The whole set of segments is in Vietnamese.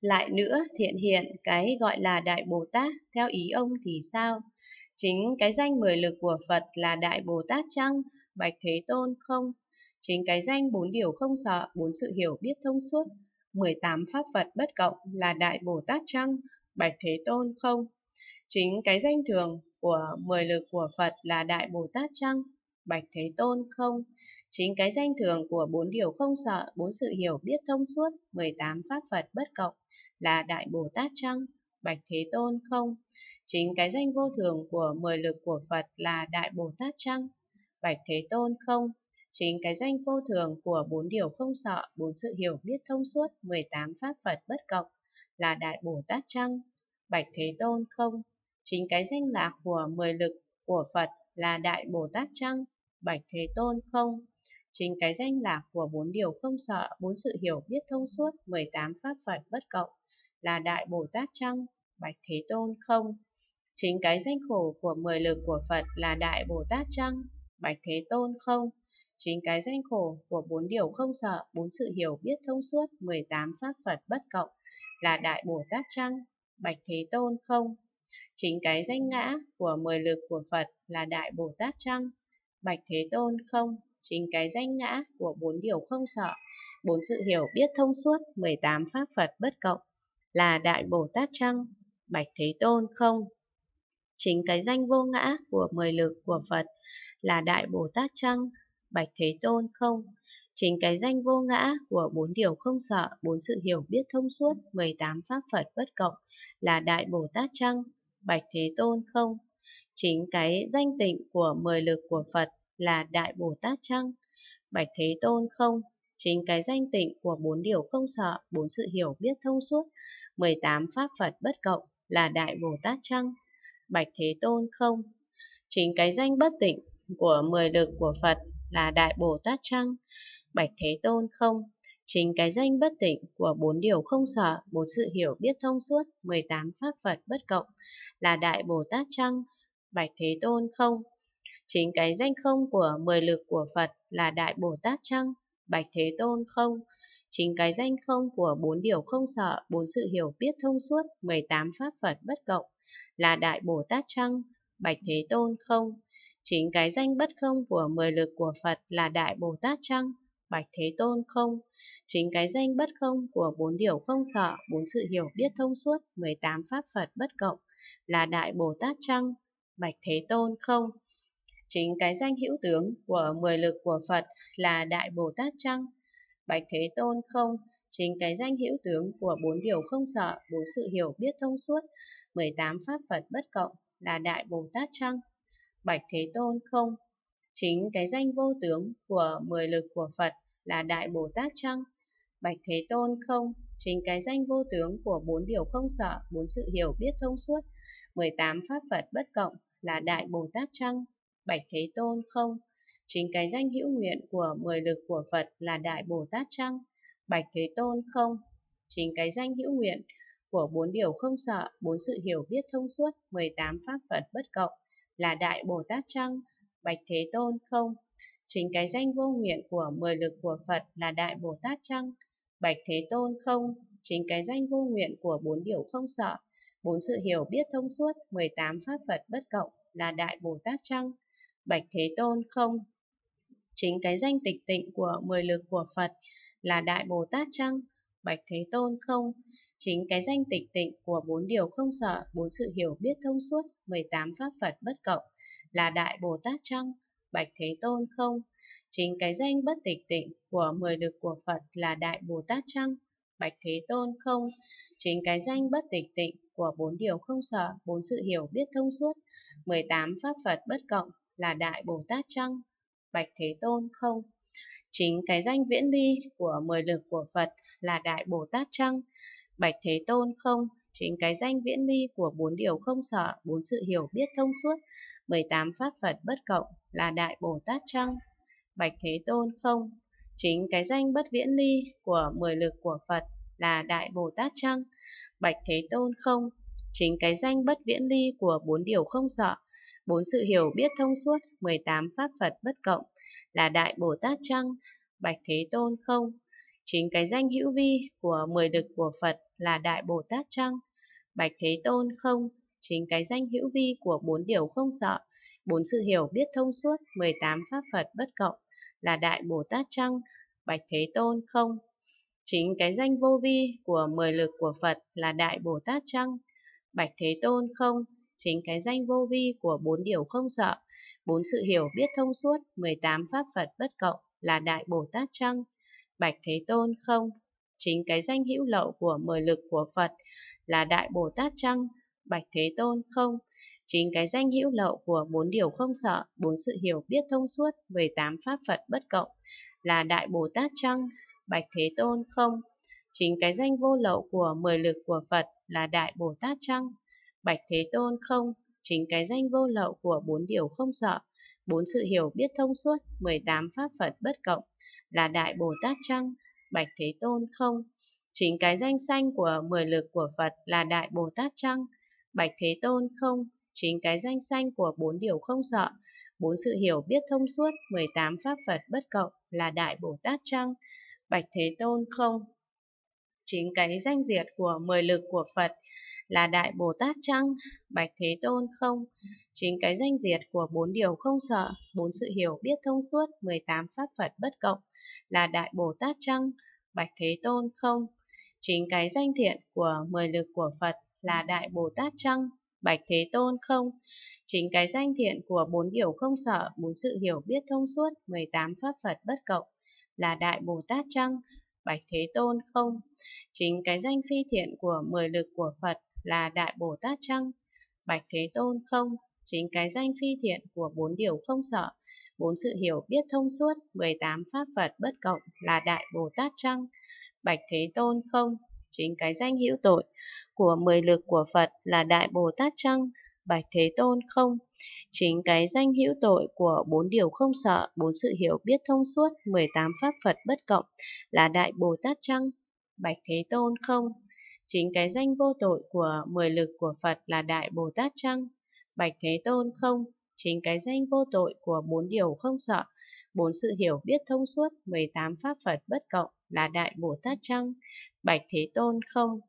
Lại nữa, thiện hiện cái gọi là Đại Bồ Tát, theo ý ông thì sao? Chính cái danh mười lực của Phật là Đại Bồ Tát chăng? Bạch Thế Tôn không? Chính cái danh bốn điều không sợ, bốn sự hiểu biết thông suốt, 18 pháp Phật bất cộng là Đại Bồ Tát chăng? Bạch Thế Tôn không? Chính cái danh thường của mười lực của Phật là Đại Bồ Tát chăng? Bạch Thế Tôn không. Chính cái danh thường của bốn điều không sợ, bốn sự hiểu biết thông suốt, 18 pháp Phật bất cộng là Đại Bồ Tát Trăng, Bạch Thế Tôn không. Chính cái danh vô thường của mười lực của Phật là Đại Bồ Tát Trăng, Bạch Thế Tôn không. Chính cái danh vô thường của bốn điều không sợ, bốn sự hiểu biết thông suốt, 18 pháp Phật bất cộng là Đại Bồ Tát Trăng, Bạch Thế Tôn không. Chính cái danh lạc của mười lực của Phật là Đại Bồ Tát Trăng, Bạch Thế Tôn không. Chính cái danh là của bốn điều không sợ, bốn sự hiểu biết thông suốt, 18 pháp Phật bất cộng, là Đại Bồ Tát Trăng, Bạch Thế Tôn không. Chính cái danh khổ của mười lực của Phật là Đại Bồ Tát Trăng, Bạch Thế Tôn không. Chính cái danh khổ của bốn điều không sợ, bốn sự hiểu biết thông suốt, 18 pháp Phật bất cộng, là Đại Bồ Tát Trăng, Bạch Thế Tôn không. Chính cái danh ngã của mười lực của Phật là Đại Bồ Tát Trăng, Bạch Thế Tôn không, chính cái danh ngã của bốn điều không sợ, bốn sự hiểu biết thông suốt 18 pháp Phật bất cộng là Đại Bồ Tát Trăng, Bạch Thế Tôn không. Chính cái danh vô ngã của mười lực của Phật là Đại Bồ Tát Trăng, Bạch Thế Tôn không. Chính cái danh vô ngã của bốn điều không sợ, bốn sự hiểu biết thông suốt 18 pháp Phật bất cộng là Đại Bồ Tát Trăng, Bạch Thế Tôn không chính cái danh tịnh của mười lực của Phật là Đại Bồ Tát Trăng. Bạch Thế Tôn không, chính cái danh tịnh của bốn điều không sợ, bốn sự hiểu biết thông suốt, 18 Pháp Phật bất cộng là Đại Bồ Tát Trăng. Bạch Thế Tôn không, chính cái danh bất tịnh của mười lực của Phật là Đại Bồ Tát Trăng. Bạch Thế Tôn không, chính cái danh bất tịnh của bốn điều không sợ, bốn sự hiểu biết thông suốt, 18 pháp Phật bất cộng là Đại Bồ Tát Trăng, Bạch Thế Tôn không? Chính cái danh không của mười lực của Phật là Đại Bồ Tát chăng? Bạch Thế Tôn không? Chính cái danh không của bốn điều không sợ, bốn sự hiểu biết thông suốt, 18 pháp Phật bất cộng là Đại Bồ Tát chăng? Bạch Thế Tôn không? Chính cái danh bất không của mười lực của Phật là Đại Bồ Tát chăng? Bạch Thế Tôn không? Chính cái danh bất không của bốn điều không sợ, bốn sự hiểu biết thông suốt, 18 pháp Phật bất cộng là Đại Bồ Tát chăng? Bạch Thế Tôn không? Chính cái danh hữu tướng của mười lực của Phật là Đại Bồ Tát Trăng. Bạch Thế Tôn không? Chính cái danh hữu tướng của bốn điều không sợ, bốn sự hiểu biết thông suốt, 18 pháp Phật bất cộng là Đại Bồ Tát Trăng. Bạch Thế Tôn không? Chính cái danh vô tướng của mười lực của Phật là Đại Bồ Tát Trăng. Bạch Thế Tôn không? Chính cái danh vô tướng của bốn điều không sợ, bốn sự hiểu biết thông suốt, 18 pháp Phật bất cộng là Đại Bồ Tát Trăng, Bạch Thế Tôn không? Chính cái danh hữu nguyện của mười lực của Phật là Đại Bồ Tát Trăng, Bạch Thế Tôn không? Chính cái danh hữu nguyện của bốn điều không sợ, bốn sự hiểu biết thông suốt, 18 pháp Phật bất cộng là Đại Bồ Tát Trăng, Bạch Thế Tôn không? Chính cái danh vô nguyện của mười lực của Phật là Đại Bồ Tát Trăng, Bạch Thế Tôn không? Chính cái danh vô nguyện của bốn điều không sợ, bốn sự hiểu biết thông suốt 18 pháp Phật bất cộng là Đại Bồ Tát Trăng, Bạch Thế Tôn không. Chính cái danh tịch tịnh của mười lực của Phật là Đại Bồ Tát Trăng, Bạch Thế Tôn không. Chính cái danh tịch tịnh của bốn điều không sợ, bốn sự hiểu biết thông suốt 18 pháp Phật bất cộng là Đại Bồ Tát Trăng, Bạch Thế Tôn không. Chính cái danh bất tịch tịnh của mười lực của Phật là Đại Bồ Tát Trăng, bạch thế tôn không. Chính cái danh bất tịch tịnh của bốn điều không sợ, bốn sự hiểu biết thông suốt, 18 pháp Phật bất cộng là Đại Bồ Tát Trăng, bạch thế tôn không. Chính cái danh viễn ly của mười lực của Phật là Đại Bồ Tát Trăng, bạch thế tôn không. Chính cái danh viễn ly của bốn điều không sợ, bốn sự hiểu biết thông suốt, 18 pháp Phật bất cộng là Đại Bồ Tát Trăng, bạch thế tôn không Chính cái danh bất viễn ly của mười lực của Phật là Đại Bồ Tát Trăng, Bạch Thế Tôn không, chính cái danh bất viễn ly của bốn điều không sợ, bốn sự hiểu biết thông suốt 18 pháp Phật bất cộng là Đại Bồ Tát Trăng, Bạch Thế Tôn không, chính cái danh hữu vi của mười lực của Phật là Đại Bồ Tát Trăng, Bạch Thế Tôn không, chính cái danh hữu vi của bốn điều không sợ, bốn sự hiểu biết thông suốt, 18 pháp Phật bất cộng, là Đại Bồ Tát Trăng, Bạch Thế Tôn không. Chính cái danh vô vi của mười lực của Phật là Đại Bồ Tát Trăng, Bạch Thế Tôn không. Chính cái danh vô vi của bốn điều không sợ, bốn sự hiểu biết thông suốt, 18 pháp Phật bất cộng là Đại Bồ Tát Trăng, Bạch Thế Tôn không. Chính cái danh hữu lậu của mười lực của Phật là Đại Bồ Tát Trăng, Bạch Thế Tôn không. Chính cái danh hữu lậu của bốn điều không sợ, bốn sự hiểu biết thông suốt, tám pháp Phật bất cộng là Đại Bồ Tát chăng? Bạch Thế Tôn không. Chính cái danh vô lậu của mười lực của Phật là Đại Bồ Tát chăng? Bạch Thế Tôn không. Chính cái danh vô lậu của bốn điều không sợ, bốn sự hiểu biết thông suốt, 18 pháp Phật bất cộng là Đại Bồ Tát chăng? Bạch Thế Tôn không. Chính cái danh xanh của mười lực của Phật là Đại Bồ Tát chăng? Bạch Thế Tôn không, chính cái danh xanh của bốn điều không sợ, bốn sự hiểu biết thông suốt, 18 pháp Phật bất cộng là Đại Bồ Tát Trăng. Bạch Thế Tôn không, chính cái danh diệt của mười lực của Phật là Đại Bồ Tát Trăng, Bạch Thế Tôn không, chính cái danh diệt của bốn điều không sợ, bốn sự hiểu biết thông suốt, 18 pháp Phật bất cộng là Đại Bồ Tát Trăng, Bạch Thế Tôn không, chính cái danh thiện của mười lực của Phật là Đại Bồ Tát Trăng, Bạch Thế Tôn không? Chính cái danh thiện của bốn điều không sợ, bốn sự hiểu biết thông suốt, 18 pháp Phật bất cộng, là Đại Bồ Tát Trăng, Bạch Thế Tôn không? Chính cái danh phi thiện của mười lực của Phật là Đại Bồ Tát Trăng, Bạch Thế Tôn không? Chính cái danh phi thiện của bốn điều không sợ, bốn sự hiểu biết thông suốt, 18 pháp Phật bất cộng là Đại Bồ Tát Trăng, Bạch Thế Tôn không? chính cái danh hữu tội của mười lực của Phật là Đại Bồ Tát Trăng, Bạch Thế Tôn không? Chính cái danh hữu tội của bốn điều không sợ, bốn sự hiểu biết thông suốt, 18 pháp Phật bất cộng là Đại Bồ Tát Trăng, Bạch Thế Tôn không? Chính cái danh vô tội của mười lực của Phật là Đại Bồ Tát Trăng, Bạch Thế Tôn không? chính cái danh vô tội của bốn điều không sợ, bốn sự hiểu biết thông suốt, 18 pháp Phật bất cộng là Đại Bồ Tát Trăng, Bạch Thế Tôn không.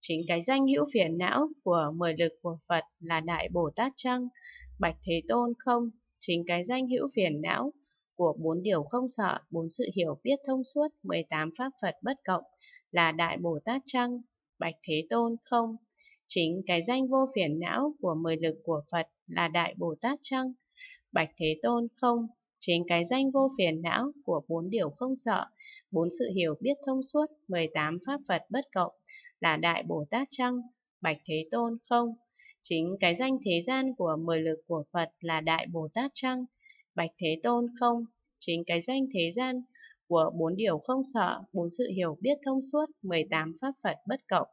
Chính cái danh hữu phiền não của mười lực của Phật là Đại Bồ Tát Trăng, Bạch Thế Tôn không. Chính cái danh hữu phiền não của bốn điều không sợ, bốn sự hiểu biết thông suốt, 18 pháp Phật bất cộng là Đại Bồ Tát Trăng, Bạch Thế Tôn không. Chính cái danh vô phiền não của mười lực của Phật là Đại Bồ Tát chăng? Bạch Thế Tôn không, chính cái danh vô phiền não của bốn điều không sợ, bốn sự hiểu biết thông suốt, 18 pháp Phật bất cộng, là Đại Bồ Tát chăng? Bạch Thế Tôn không, chính cái danh thế gian của mười lực của Phật là Đại Bồ Tát chăng? Bạch Thế Tôn không, chính cái danh thế gian của bốn điều không sợ, bốn sự hiểu biết thông suốt, 18 pháp Phật bất cộng,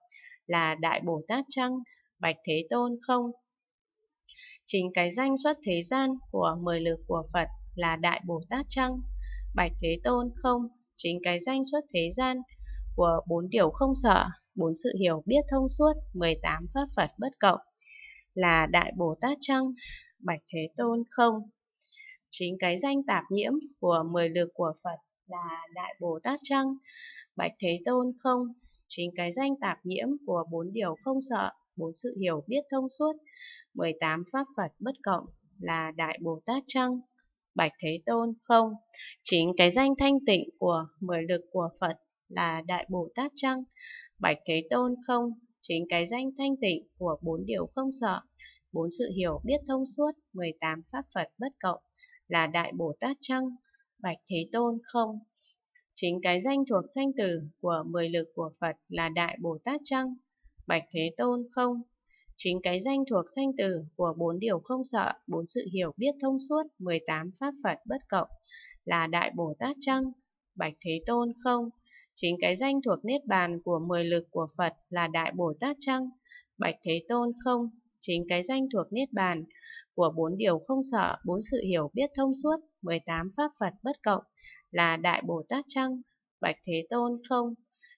là Đại Bồ Tát chăng? Bạch Thế Tôn không, Chính cái danh xuất thế gian của mười lực của Phật là Đại Bồ Tát Trăng. Bạch Thế Tôn không, chính cái danh xuất thế gian của bốn điều không sợ, bốn sự hiểu biết thông suốt, 18 pháp Phật bất cộng là Đại Bồ Tát Trăng. Bạch Thế Tôn không, chính cái danh tạp nhiễm của mười lực của Phật là Đại Bồ Tát Trăng. Bạch Thế Tôn không, chính cái danh tạp nhiễm của bốn điều không sợ, bốn sự hiểu biết thông suốt, 18 pháp Phật bất cộng là Đại Bồ Tát Trăng, Bạch Thế Tôn không. Chính cái danh thanh tịnh của mười lực của Phật là Đại Bồ Tát Trăng, Bạch Thế Tôn không. Chính cái danh thanh tịnh của bốn điều không sợ, bốn sự hiểu biết thông suốt, 18 pháp Phật bất cộng là Đại Bồ Tát Trăng, Bạch Thế Tôn không. Chính cái danh thuộc danh từ của mười lực của Phật là Đại Bồ Tát Trăng, Bạch Thế Tôn không. Chính cái danh thuộc sanh tử của bốn điều không sợ, bốn sự hiểu biết thông suốt, 18 pháp Phật bất cộng là Đại Bồ Tát Trăng. Bạch Thế Tôn không. Chính cái danh thuộc Niết Bàn của mười lực của Phật là Đại Bồ Tát Trăng. Bạch Thế Tôn không. Chính cái danh thuộc Niết Bàn của bốn điều không sợ, bốn sự hiểu biết thông suốt, 18 pháp Phật bất cộng là Đại Bồ Tát Trăng. Bạch Thế Tôn không.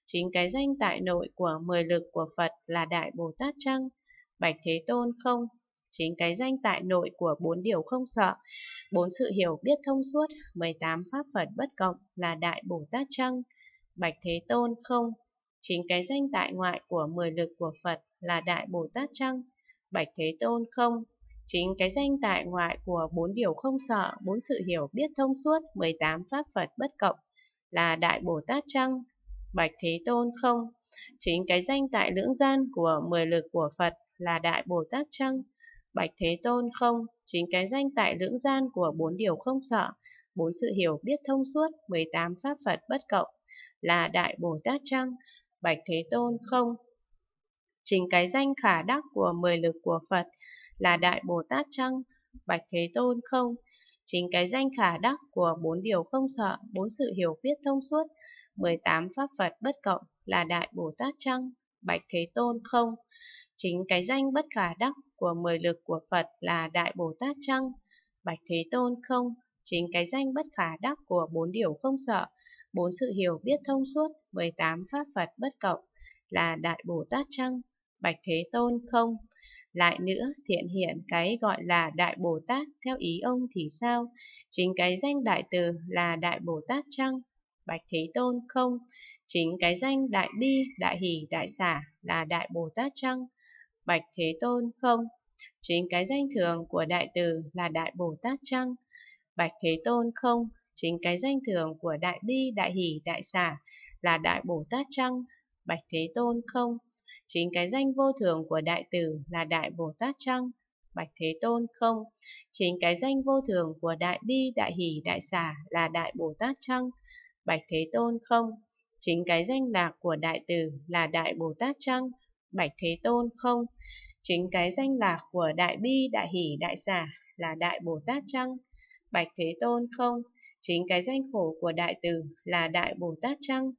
Chính cái danh tại nội của mười lực của Phật là Đại Bồ Tát Trăng. Bạch Thế Tôn không, chính cái danh tại nội của bốn điều không sợ, bốn sự hiểu biết thông suốt, 18 pháp Phật bất cộng là Đại Bồ Tát Trăng. Bạch Thế Tôn không, chính cái danh tại ngoại của mười lực của Phật là Đại Bồ Tát Trăng. Bạch Thế Tôn không, chính cái danh tại ngoại của bốn điều không sợ, bốn sự hiểu biết thông suốt, 18 pháp Phật bất cộng là Đại Bồ Tát Trăng. Bạch Thế Tôn không? Chính cái danh tại lưỡng gian của mười lực của Phật là Đại Bồ Tát Trăng. Bạch Thế Tôn không? Chính cái danh tại lưỡng gian của bốn điều không sợ, bốn sự hiểu biết thông suốt, 18 pháp Phật bất cộng là Đại Bồ Tát Trăng. Bạch Thế Tôn không? Chính cái danh khả đắc của mười lực của Phật là Đại Bồ Tát Trăng. Bạch Thế Tôn không? Chính cái danh khả đắc của bốn điều không sợ, bốn sự hiểu biết thông suốt, 18 pháp Phật bất cộng là Đại Bồ Tát Trăng, Bạch Thế Tôn không. Chính cái danh bất khả đắc của mười lực của Phật là Đại Bồ Tát Trăng, Bạch Thế Tôn không. Chính cái danh bất khả đắc của bốn điều không sợ, bốn sự hiểu biết thông suốt, 18 pháp Phật bất cộng là Đại Bồ Tát Trăng, Bạch Thế Tôn không. Lại nữa, thiện hiện cái gọi là Đại Bồ Tát, theo ý ông thì sao? Chính cái danh Đại Từ là Đại Bồ Tát chăng? Bạch Thế Tôn không, chính cái danh Đại Bi, Đại Hỷ, Đại Xả là Đại Bồ Tát chăng? Bạch Thế Tôn không, chính cái danh thường của Đại Từ là Đại Bồ Tát chăng? Bạch Thế Tôn không, chính cái danh thường của Đại Bi, Đại Hỷ, Đại Xả là Đại Bồ Tát chăng? Bạch Thế Tôn không, Chính cái danh vô thường của đại tử là đại Bồ Tát chăng Bạch Thế Tôn không, chính cái danh vô thường của đại bi, đại hỷ, đại xả là đại Bồ Tát chăng Bạch Thế Tôn không, chính cái danh lạc của đại tử là đại Bồ Tát chăng Bạch Thế Tôn không, chính cái danh lạc của đại bi, đại hỷ, đại xả là đại Bồ Tát chăng Bạch Thế Tôn không, chính cái danh khổ của đại tử là đại Bồ Tát chăng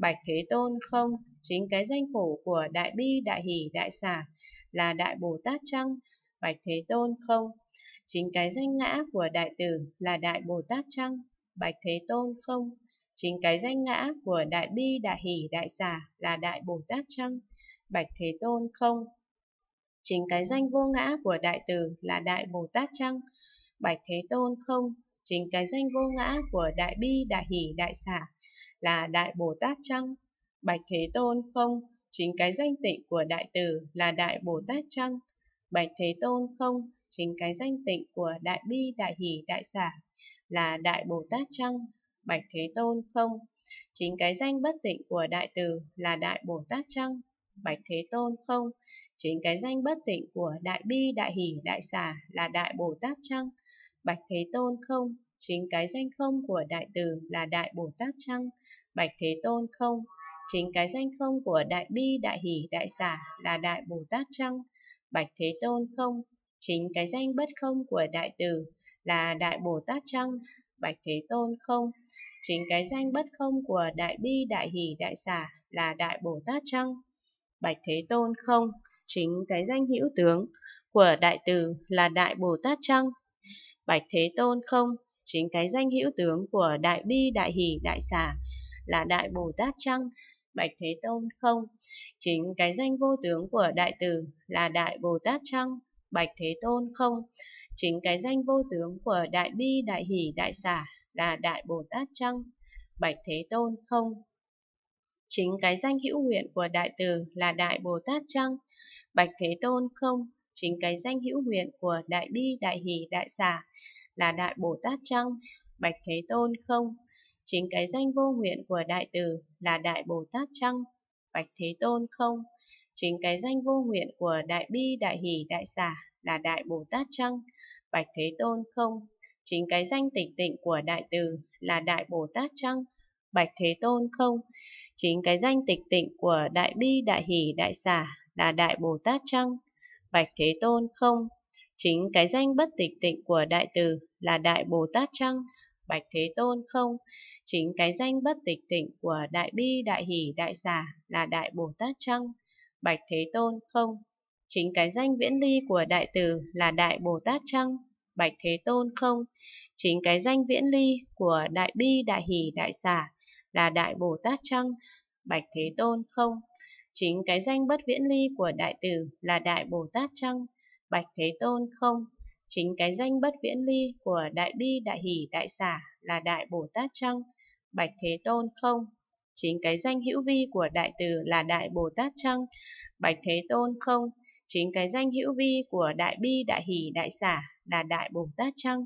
Bạch Thế Tôn không, chính cái danh khổ của Đại Bi, Đại Hỷ, Đại Xả là Đại Bồ Tát Trăng. Bạch Thế Tôn không, chính cái danh ngã của Đại Tử là Đại Bồ Tát Trăng. Bạch Thế Tôn không, chính cái danh ngã của Đại Bi, Đại Hỷ, Đại Xả là Đại Bồ Tát Trăng. Bạch Thế Tôn không, chính cái danh vô ngã của Đại Tử là Đại Bồ Tát Trăng. Bạch Thế Tôn không, chính cái danh vô ngã của Đại Bi, Đại Hỷ, Đại Xả là Đại Bồ Tát Trăng. Bạch Thế Tôn không, chính cái danh tịnh của Đại Từ là Đại Bồ Tát Trăng. Bạch Thế Tôn không, chính cái danh tịnh của Đại Bi, Đại Hỷ, Đại Xả là Đại Bồ Tát Trăng. Bạch Thế Tôn không, chính cái danh bất tịnh của Đại Từ là Đại Bồ Tát Trăng. Bạch Thế Tôn không, chính cái danh bất tịnh của Đại Bi, Đại Hỷ, Đại Xả là Đại Bồ Tát Trăng. Bạch Thế Tôn không, chính cái danh không của Đại Từ là Đại Bồ Tát Trăng. Bạch Thế Tôn không, chính cái danh không của Đại Bi, Đại Hỷ, Đại Xả là Đại Bồ Tát Trăng. Bạch Thế Tôn không, chính cái danh bất không của Đại Từ là Đại Bồ Tát Trăng. Bạch Thế Tôn không, chính cái danh bất không của Đại Bi, Đại Hỷ, Đại Xả là Đại Bồ Tát Trăng. Bạch Thế Tôn không, chính cái danh hữu tướng của Đại Từ là Đại Bồ Tát Trăng. Bạch Thế Tôn không, chính cái danh hữu tướng của Đại Bi, Đại Hỷ, Đại Xả là Đại Bồ Tát Trăng. Bạch Thế Tôn không, chính cái danh vô tướng của Đại Từ là Đại Bồ Tát Trăng. Bạch Thế Tôn không, chính cái danh vô tướng của Đại Bi, Đại Hỷ, Đại Xả là Đại Bồ Tát Trăng. Bạch Thế Tôn không, chính cái danh hữu nguyện của Đại Từ là Đại Bồ Tát Trăng. Bạch Thế Tôn không, chính cái danh hữu nguyện của Đại Bi, Đại Hỷ, Đại Xả là Đại Bồ Tát Trăng, Bạch Thế Tôn không? Chính cái danh vô nguyện của Đại Từ là Đại Bồ Tát Trăng, Bạch Thế Tôn không? Chính cái danh vô nguyện của Đại Bi, Đại Hỷ, Đại Xả là Đại Bồ Tát Trăng, Bạch Thế Tôn không? Chính cái danh tịch tịnh của Đại Từ là Đại Bồ Tát Trăng, Bạch Thế Tôn không? Chính cái danh tịch tịnh của Đại Bi, Đại Hỷ, Đại Xả là Đại Bồ Tát Trăng, Bạch Thế Tôn không. Chính cái danh bất tịch tịnh của Đại Từ là Đại Bồ Tát Trăng, Bạch Thế Tôn không. Chính cái danh bất tịch tịnh của Đại Bi, Đại Hỷ, Đại Xả là Đại Bồ Tát Trăng, Bạch Thế Tôn không. Chính cái danh viễn ly của Đại Từ là Đại Bồ Tát Trăng, Bạch Thế Tôn không. Chính cái danh viễn ly của Đại Bi, Đại Hỷ, Đại Xả là Đại Bồ Tát Trăng, Bạch Thế Tôn không. Chính cái danh bất viễn ly của đại từ là đại Bồ Tát chăng? Bạch Thế Tôn không. Chính cái danh bất viễn ly của đại bi đại hỷ đại xả là đại Bồ Tát chăng? Bạch Thế Tôn không. Chính cái danh hữu vi của đại từ là đại Bồ Tát chăng? Bạch Thế Tôn không. Chính cái danh hữu vi của đại bi đại hỷ đại xả là đại Bồ Tát chăng?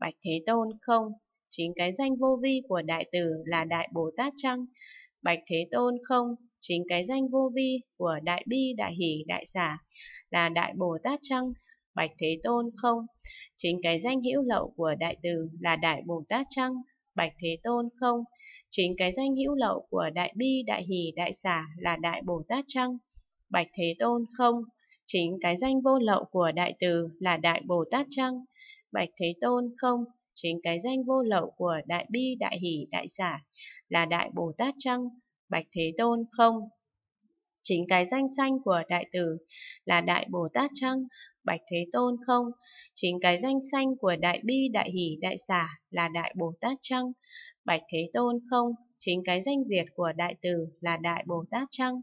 Bạch Thế Tôn không. Chính cái danh vô vi của đại từ là đại Bồ Tát chăng? Bạch Thế Tôn không chính cái danh vô vi của đại bi đại hỷ đại xả là đại bồ tát chăng bạch thế tôn không chính cái danh hữu lậu của đại từ là đại bồ tát chăng bạch thế tôn không chính cái danh hữu lậu của đại bi đại hỷ đại xả là đại bồ tát chăng bạch thế tôn không chính cái danh vô lậu của đại từ là đại bồ tát chăng bạch thế tôn không chính cái danh vô lậu của đại bi đại hỷ đại xả là đại bồ tát chăng Bạch Thế Tôn không? Chính cái danh xanh của Đại Tử là Đại Bồ Tát Trăng, Bạch Thế Tôn không? Chính cái danh xanh của Đại Bi, Đại Hỷ, Đại Xả là Đại Bồ Tát Trăng, Bạch Thế Tôn không? Chính cái danh diệt của Đại Tử là Đại Bồ Tát Trăng,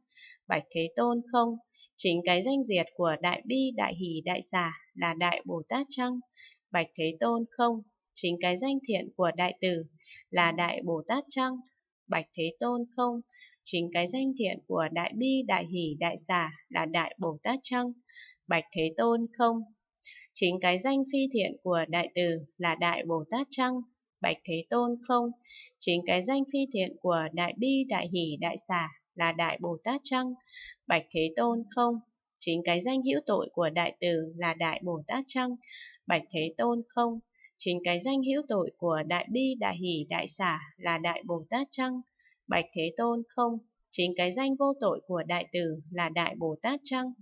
Bạch Thế Tôn không? Chính cái danh diệt của Đại Bi, Đại Hỷ, Đại Xả là Đại Bồ Tát Trăng, Bạch Thế Tôn không? Chính cái danh thiện của Đại Tử là Đại Bồ Tát Trăng, Bạch Thế Tôn không? Chính cái danh thiện của Đại Bi, Đại Hỷ, Đại Xả là Đại Bồ Tát chăng Bạch Thế Tôn không? Chính cái danh phi thiện của Đại Từ là Đại Bồ Tát chăng Bạch Thế Tôn không? Chính cái danh phi thiện của Đại Bi, Đại Hỷ, Đại Xả là Đại Bồ Tát chăng Bạch Thế Tôn không? Chính cái danh hữu tội của Đại Từ là Đại Bồ Tát chăng Bạch Thế Tôn không? Chính cái danh hữu tội của Đại Bi Đại Hỷ Đại Xả là Đại Bồ Tát Trăng, Bạch Thế Tôn không, chính cái danh vô tội của Đại Tử là Đại Bồ Tát Trăng,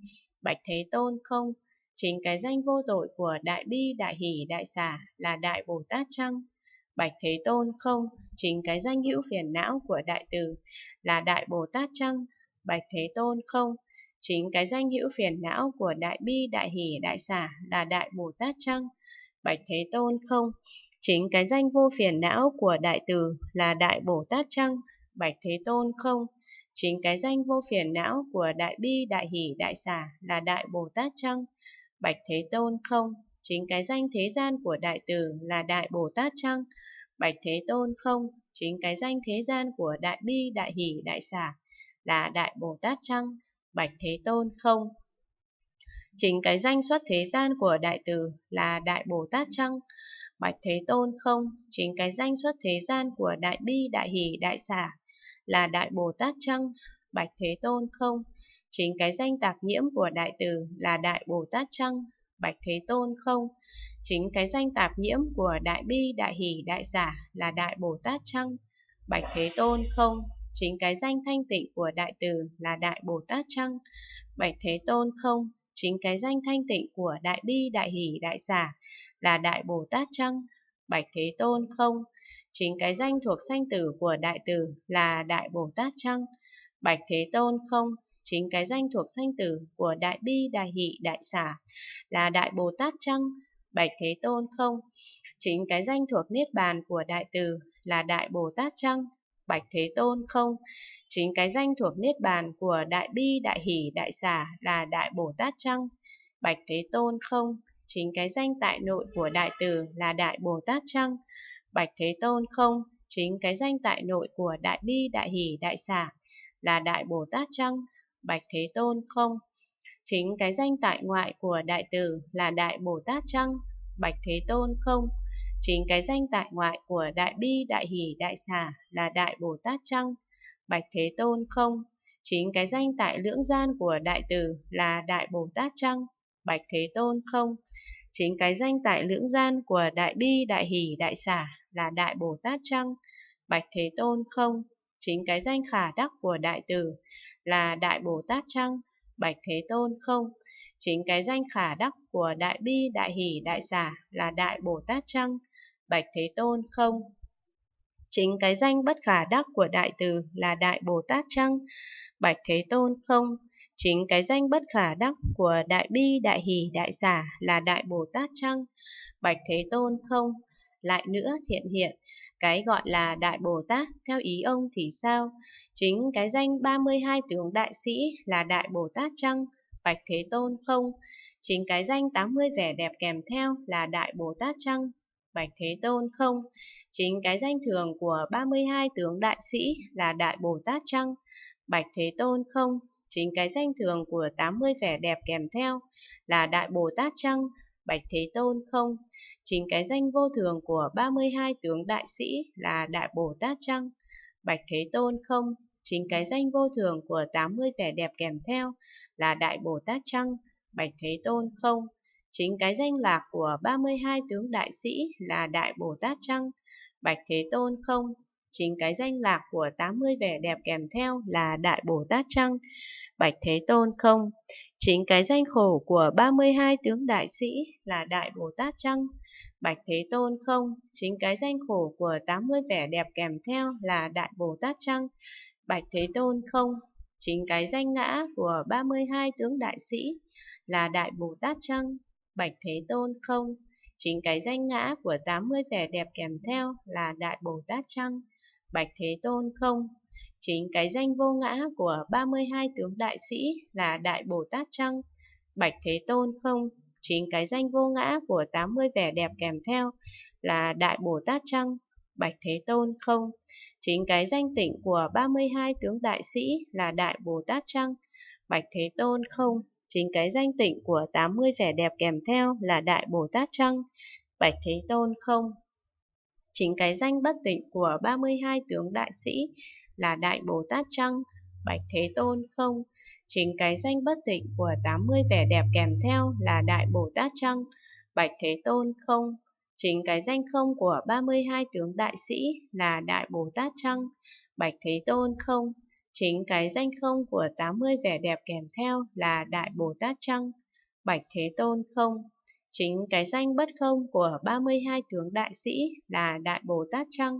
Bạch Thế Tôn không, chính cái danh vô tội của Đại Bi Đại Hỷ Đại Xả là Đại Bồ Tát Trăng, Bạch Thế Tôn không, chính cái danh hữu phiền não của Đại Từ là Đại Bồ Tát Trăng, Bạch Thế Tôn không, chính cái danh hữu phiền não của Đại Bi Đại Hỷ Đại Xả là Đại Bồ Tát Trăng, Bạch Thế Tôn không? Chính cái danh vô phiền não của Đại Từ là Đại Bồ Tát Trăng, Bạch Thế Tôn không? Chính cái danh vô phiền não của Đại Bi, Đại Hỷ, Đại Xả là Đại Bồ Tát Trăng, Bạch Thế Tôn không? Chính cái danh thế gian của Đại Từ là Đại Bồ Tát Trăng, Bạch Thế Tôn không? Chính cái danh thế gian của Đại Bi, Đại Hỷ, Đại Xả là Đại Bồ Tát Trăng, Bạch Thế Tôn không? Chính cái danh xuất thế gian của Đại Từ là Đại Bồ Tát chăng Bạch Thế Tôn không, chính cái danh xuất thế gian của Đại Bi, Đại Hỷ, Đại Xả là Đại Bồ Tát chăng Bạch Thế Tôn không, chính cái danh tạp nhiễm của Đại Từ là Đại Bồ Tát chăng Bạch Thế Tôn không, chính cái danh tạp nhiễm của Đại Bi, Đại Hỷ, Đại Giả là Đại Bồ Tát chăng Bạch Thế Tôn không, chính cái danh thanh tịnh của Đại Từ là Đại Bồ Tát chăng Bạch Thế Tôn không, chính cái danh thanh tịnh của Đại Bi, Đại Hỷ, Đại Xả là Đại Bồ Tát Trăng, Bạch Thế Tôn không? Chính cái danh thuộc sanh tử của Đại Tử là Đại Bồ Tát Trăng, Bạch Thế Tôn không? Chính cái danh thuộc sanh tử của Đại Bi, Đại Hỷ, Đại Xả là Đại Bồ Tát Trăng, Bạch Thế Tôn không? Chính cái danh thuộc Niết Bàn của Đại Từ là Đại Bồ Tát Trăng, Bạch Thế Tôn không. Chính cái danh thuộc Niết Bàn của Đại Bi, Đại Hỷ, Đại Xả là Đại Bồ Tát Trăng. Bạch Thế Tôn không. Chính cái danh tại nội của Đại Từ là Đại Bồ Tát Trăng. Bạch Thế Tôn không. Chính cái danh tại nội của Đại Bi, Đại Hỷ, Đại Xả là Đại Bồ Tát Trăng. Bạch Thế Tôn không. Chính cái danh tại ngoại của Đại Từ là Đại Bồ Tát Trăng. Bạch Thế Tôn không. Chính cái danh tại ngoại của Đại Bi, Đại Hỷ, Đại Xả là Đại Bồ Tát Trăng, Bạch Thế Tôn không. Chính cái danh tại lưỡng gian của Đại Từ là Đại Bồ Tát Trăng, Bạch Thế Tôn không. Chính cái danh tại lưỡng gian của Đại Bi, Đại Hỷ, Đại Xả là Đại Bồ Tát Trăng, Bạch Thế Tôn không. Chính cái danh khả đắc của Đại Từ là Đại Bồ Tát Trăng, Bạch Thế Tôn không? Chính cái danh khả đắc của Đại Bi, Đại Hỷ, Đại xả là Đại Bồ Tát Trăng, Bạch Thế Tôn không? Chính cái danh bất khả đắc của Đại Từ là Đại Bồ Tát Trăng, Bạch Thế Tôn không? Chính cái danh bất khả đắc của Đại Bi, Đại Hỷ, Đại xả là Đại Bồ Tát Trăng, Bạch Thế Tôn không? lại nữa thiện hiện, cái gọi là Đại Bồ Tát, theo ý ông thì sao? Chính cái danh 32 tướng đại sĩ là Đại Bồ Tát chăng? Bạch Thế Tôn không? Chính cái danh 80 vẻ đẹp kèm theo là Đại Bồ Tát chăng? Bạch Thế Tôn không? Chính cái danh thường của 32 tướng đại sĩ là Đại Bồ Tát chăng? Bạch Thế Tôn không? Chính cái danh thường của 80 vẻ đẹp kèm theo là Đại Bồ Tát chăng? Bạch Thế Tôn không? Chính cái danh vô thường của 32 tướng đại sĩ là Đại Bồ Tát Trăng. Bạch Thế Tôn không? Chính cái danh vô thường của 80 vẻ đẹp kèm theo là Đại Bồ Tát Trăng. Bạch Thế Tôn không? Chính cái danh lạc của 32 tướng đại sĩ là Đại Bồ Tát Trăng. Bạch Thế Tôn không? Chính cái danh lạc của 80 vẻ đẹp kèm theo là Đại Bồ Tát Trăng. Bạch Thế Tôn không? Chính cái danh khổ của 32 tướng đại sĩ là Đại Bồ Tát Trăng, Bạch Thế Tôn không, chính cái danh khổ của 80 vẻ đẹp kèm theo là Đại Bồ Tát Trăng, Bạch Thế Tôn không, chính cái danh ngã của 32 tướng đại sĩ là Đại Bồ Tát Trăng, Bạch Thế Tôn không, chính cái danh ngã của 80 vẻ đẹp kèm theo là Đại Bồ Tát Trăng, Bạch Thế Tôn không? Chính cái danh vô ngã của 32 tướng đại sĩ là Đại Bồ Tát Trăng. Bạch Thế Tôn không? Chính cái danh vô ngã của 80 vẻ đẹp kèm theo là Đại Bồ Tát Trăng. Bạch Thế Tôn không? Chính cái danh tịnh của 32 tướng đại sĩ là Đại Bồ Tát Trăng. Bạch Thế Tôn không? Chính cái danh tịnh của 80 vẻ đẹp kèm theo là Đại Bồ Tát Trăng. Bạch Thế Tôn không? Chính cái danh bất tịnh của 32 tướng đại sĩ là Đại Bồ Tát Trăng, Bạch Thế Tôn không? Chính cái danh bất tịnh của 80 vẻ đẹp kèm theo là Đại Bồ Tát Trăng, Bạch Thế Tôn không? Chính cái danh không của 32 tướng đại sĩ là Đại Bồ Tát Trăng, Bạch Thế Tôn không? Chính cái danh không của 80 vẻ đẹp kèm theo là Đại Bồ Tát Trăng, Bạch Thế Tôn không? Chính cái danh bất không của 32 tướng đại sĩ là Đại Bồ Tát Trăng,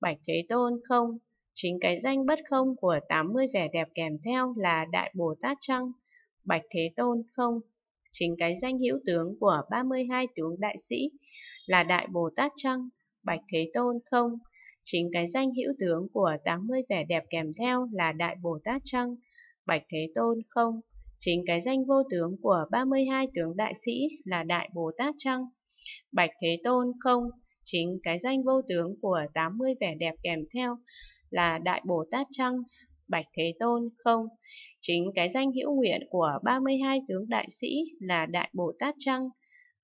Bạch Thế Tôn không. Chính cái danh bất không của 80 vẻ đẹp kèm theo là Đại Bồ Tát Trăng, Bạch Thế Tôn không. Chính cái danh hữu tướng của 32 tướng đại sĩ là Đại Bồ Tát Trăng, Bạch Thế Tôn không. Chính cái danh hữu tướng của 80 vẻ đẹp kèm theo là Đại Bồ Tát Trăng, Bạch Thế Tôn không. Chính cái danh vô tướng của 32 tướng đại sĩ là Đại Bồ Tát chăng Bạch Thế Tôn không, chính cái danh vô tướng của 80 vẻ đẹp kèm theo là Đại Bồ Tát chăng Bạch Thế Tôn không, chính cái danh hữu nguyện của 32 tướng đại sĩ là Đại Bồ Tát chăng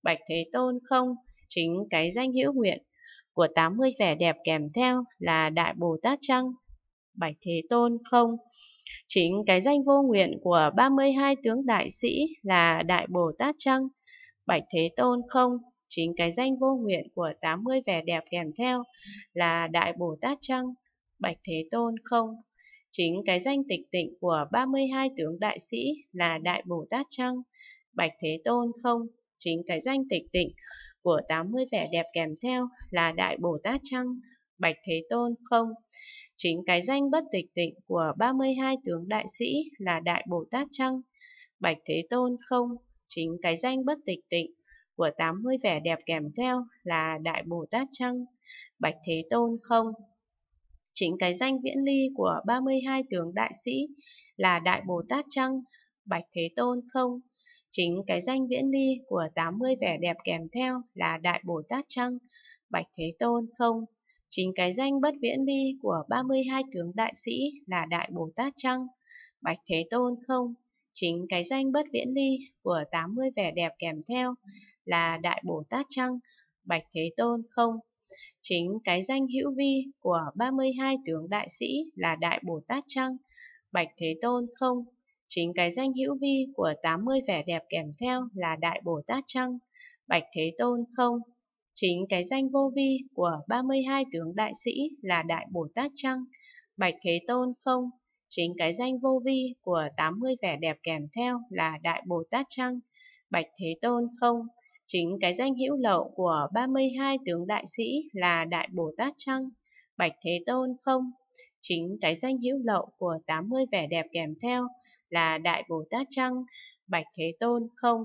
Bạch Thế Tôn không, chính cái danh hữu nguyện của 80 vẻ đẹp kèm theo là Đại Bồ Tát chăng Bạch Thế Tôn không, Chính cái danh vô nguyện của 32 tướng đại sĩ là Đại Bồ Tát Trăng, Bạch Thế Tôn không, chính cái danh vô nguyện của 80 vẻ đẹp kèm theo là Đại Bồ Tát Trăng, Bạch Thế Tôn không, chính cái danh tịch tịnh của 32 tướng đại sĩ là Đại Bồ Tát Trăng, Bạch Thế Tôn không, chính cái danh tịch tịnh của 80 vẻ đẹp kèm theo là Đại Bồ Tát Trăng, Bạch Thế Tôn không, Chính cái danh bất tịch tịnh của 32 tướng đại sĩ là Đại Bồ Tát Trăng. Bạch Thế Tôn không, chính cái danh bất tịch tịnh của 80 vẻ đẹp kèm theo là Đại Bồ Tát Trăng. Bạch Thế Tôn không, chính cái danh viễn ly của 32 tướng đại sĩ là Đại Bồ Tát Trăng. Bạch Thế Tôn không, chính cái danh viễn ly của 80 vẻ đẹp kèm theo là Đại Bồ Tát Trăng. Bạch Thế Tôn không, Chính cái danh bất viễn ly của 32 tướng đại sĩ là Đại Bồ Tát Trăng, Bạch Thế Tôn không? Chính cái danh bất viễn ly của 80 vẻ đẹp kèm theo là Đại Bồ Tát Trăng, Bạch Thế Tôn không? Chính cái danh hữu vi của 32 tướng đại sĩ là Đại Bồ Tát Trăng, Bạch Thế Tôn không? Chính cái danh hữu vi của 80 vẻ đẹp kèm theo là Đại Bồ Tát Trăng, Bạch Thế Tôn không? Chính cái danh vô vi của 32 tướng đại sĩ là Đại Bồ Tát Trăng, Bạch Thế Tôn không. Chính cái danh vô vi của 80 vẻ đẹp kèm theo là Đại Bồ Tát Trăng, Bạch Thế Tôn không. Chính cái danh hữu lậu của 32 tướng đại sĩ là Đại Bồ Tát Trăng, Bạch Thế Tôn không. Chính cái danh hữu lậu của 80 vẻ đẹp kèm theo là Đại Bồ Tát Trăng, Bạch Thế Tôn không.